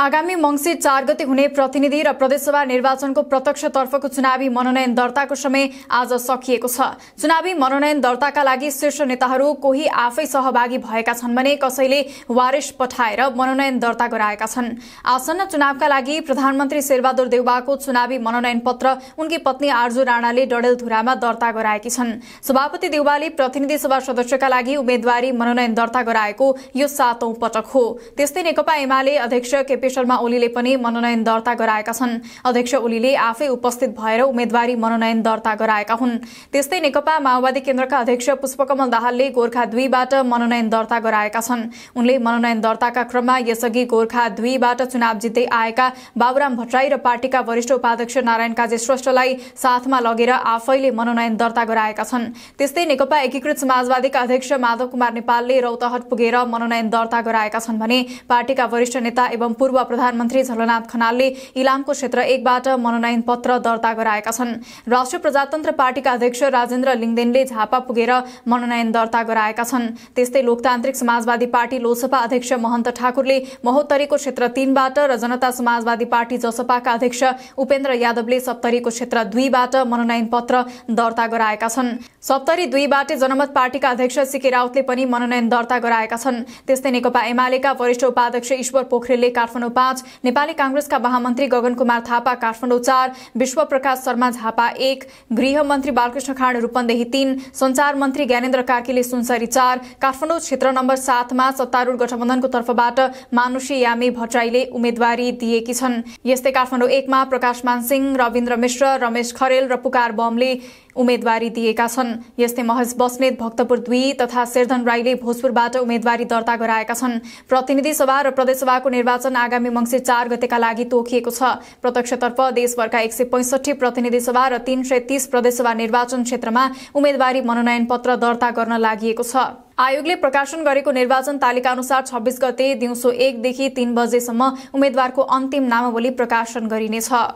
आगामी मंगसिर चार गते हुने प्रतिनिधि र प्रदेशसभा निर्वाचनको प्रत्यक्षतर्फको चुनावी मनोनयन दर्ताको समय आज सकिएको छ चुनावी मनोनयन दर्ताका लागि शीर्ष नेताहरू कोही आफै सहभागी भएका छन् भने कसैले वारिस पठाएर मनोनयन दर्ता गराएका छन् आसन्न चुनावका लागि प्रधानमन्त्री शेरबहादुर देउवाको चुनावी मनोनयन पत्र उनकी पत्नी आर्जु राणाले डडेलधुरामा दर्ता गराएकी छन् सभापति देउवाले प्रतिनिधि सभा सदस्यका लागि उम्मेद्वारी मनोनयन दर्ता गराएको यो सातौं पटक हो त्यस्तै नेकपा एमाले अध्यक्ष केपी शर्मा ओलीले पनि मनोनयन दर्ता गराएका छन् अध्यक्ष ओलीले आफै उपस्थित भएर उम्मेद्वारी मनोनयन दर्ता गराएका हुन् त्यस्तै नेकपा माओवादी केन्द्रका अध्यक्ष पुष्पकमल दाहालले गोर्खा दुईबाट मनोनयन दर्ता गराएका छन् उनले मनोनयन दर्ताका क्रममा यसअघि गोर्खा दुईबाट चुनाव जित्दै आएका बाबुराम भट्टराई र पार्टीका वरिष्ठ उपाध्यक्ष नारायण काजे श्रेष्ठलाई साथमा लगेर आफैले मनोनयन दर्ता गराएका छन् त्यस्तै नेकपा एकीकृत समाजवादीका अध्यक्ष माधव कुमार नेपालले रौतहट पुगेर मनोनयन दर्ता गराएका छन् भने पार्टीका वरिष्ठ नेता एवं पूर्व पूर्व प्रधानमन्त्री झलनाथ खनालले इलामको क्षेत्र एकबाट मनोनयन पत्र दर्ता गराएका छन् राष्ट्रिय प्रजातन्त्र पार्टीका अध्यक्ष राजेन्द्र लिङदेनले झापा पुगेर मनोनयन दर्ता गराएका छन् त्यस्तै लोकतान्त्रिक समाजवादी पार्टी लोसपा अध्यक्ष महन्त ठाकुरले महोत्तरीको क्षेत्र तीनबाट र जनता समाजवादी पार्टी जसपाका अध्यक्ष उपेन्द्र यादवले सप्तरीको क्षेत्र दुईबाट मनोनयन पत्र दर्ता गराएका छन् सप्तरी दुईबाटै जनमत पार्टीका अध्यक्ष सिके राउतले पनि मनोनयन दर्ता गराएका छन् त्यस्तै नेकपा एमालेका वरिष्ठ उपाध्यक्ष ईश्वर पोखरेलले काठमाडौँ काठमाडौँ पाँच नेपाली काङ्ग्रेसका महामन्त्री गगन कुमार थापा काठमाडौँ चार विश्व प्रकाश शर्मा झापा एक गृहमन्त्री बालकृष्ण खाँड रूपन्देही तीन संचार मन्त्री ज्ञानेन्द्र कार्कीले सुनसरी चार काठमाडौँ क्षेत्र नम्बर सातमा सत्तारूढ गठबन्धनको तर्फबाट मानुषी यामी भट्टराईले उम्मेद्वारी दिएकी छन् यस्तै काठमाडौँ एकमा प्रकाश मानसिंह रविन्द्र मिश्र रमेश खरेल र पुकार बमले उम्मेद्वारी दिएका छन् यस्तै महज बस्नेत भक्तपुर दुई तथा शेरधन राईले भोजपुरबाट उम्मेद्वारी दर्ता गराएका छन् प्रतिनिधि सभा र प्रदेशसभाको निर्वाचन आगामी मङ्सिर चार गतेका लागि तोकिएको छ प्रत्यक्षतर्फ देशभरका एक सय प्रतिनिधि सभा र तीन सय तीस प्रदेशसभा निर्वाचन क्षेत्रमा उम्मेद्वारी मनोनयन पत्र दर्ता गर्न लागि छ आयोगले प्रकाशन गरेको निर्वाचन तालिका अनुसार छब्बीस गते दिउँसो एकदेखि तीन बजेसम्म उम्मेद्वारको अन्तिम नामावली प्रकाशन गरिनेछ